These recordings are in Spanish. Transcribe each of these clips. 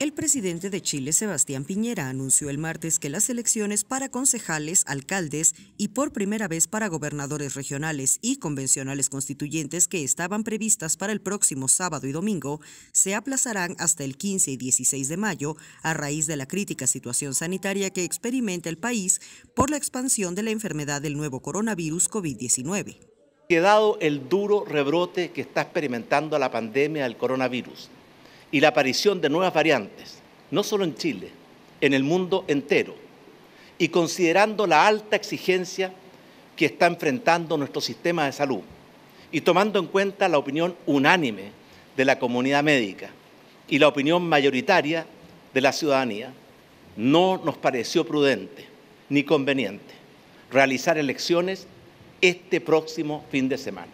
El presidente de Chile, Sebastián Piñera, anunció el martes que las elecciones para concejales, alcaldes y por primera vez para gobernadores regionales y convencionales constituyentes que estaban previstas para el próximo sábado y domingo se aplazarán hasta el 15 y 16 de mayo a raíz de la crítica situación sanitaria que experimenta el país por la expansión de la enfermedad del nuevo coronavirus COVID-19. Quedado el duro rebrote que está experimentando la pandemia del coronavirus y la aparición de nuevas variantes, no solo en Chile, en el mundo entero, y considerando la alta exigencia que está enfrentando nuestro sistema de salud y tomando en cuenta la opinión unánime de la comunidad médica y la opinión mayoritaria de la ciudadanía, no nos pareció prudente ni conveniente realizar elecciones este próximo fin de semana.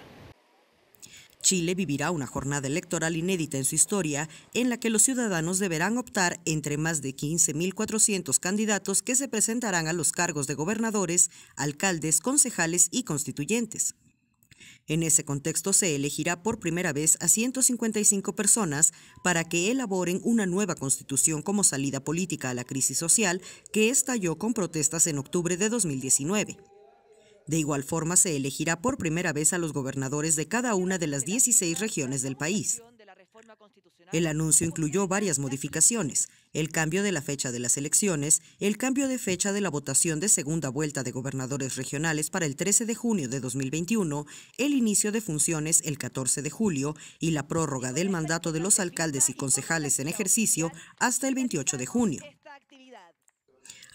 Chile vivirá una jornada electoral inédita en su historia, en la que los ciudadanos deberán optar entre más de 15.400 candidatos que se presentarán a los cargos de gobernadores, alcaldes, concejales y constituyentes. En ese contexto se elegirá por primera vez a 155 personas para que elaboren una nueva constitución como salida política a la crisis social que estalló con protestas en octubre de 2019. De igual forma, se elegirá por primera vez a los gobernadores de cada una de las 16 regiones del país. El anuncio incluyó varias modificaciones, el cambio de la fecha de las elecciones, el cambio de fecha de la votación de segunda vuelta de gobernadores regionales para el 13 de junio de 2021, el inicio de funciones el 14 de julio y la prórroga del mandato de los alcaldes y concejales en ejercicio hasta el 28 de junio.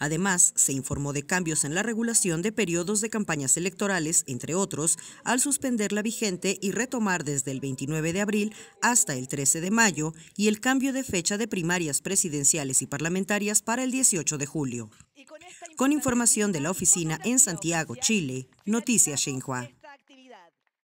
Además, se informó de cambios en la regulación de periodos de campañas electorales, entre otros, al suspender la vigente y retomar desde el 29 de abril hasta el 13 de mayo y el cambio de fecha de primarias presidenciales y parlamentarias para el 18 de julio. Con información de la oficina en Santiago, Chile, Noticias Xinhua.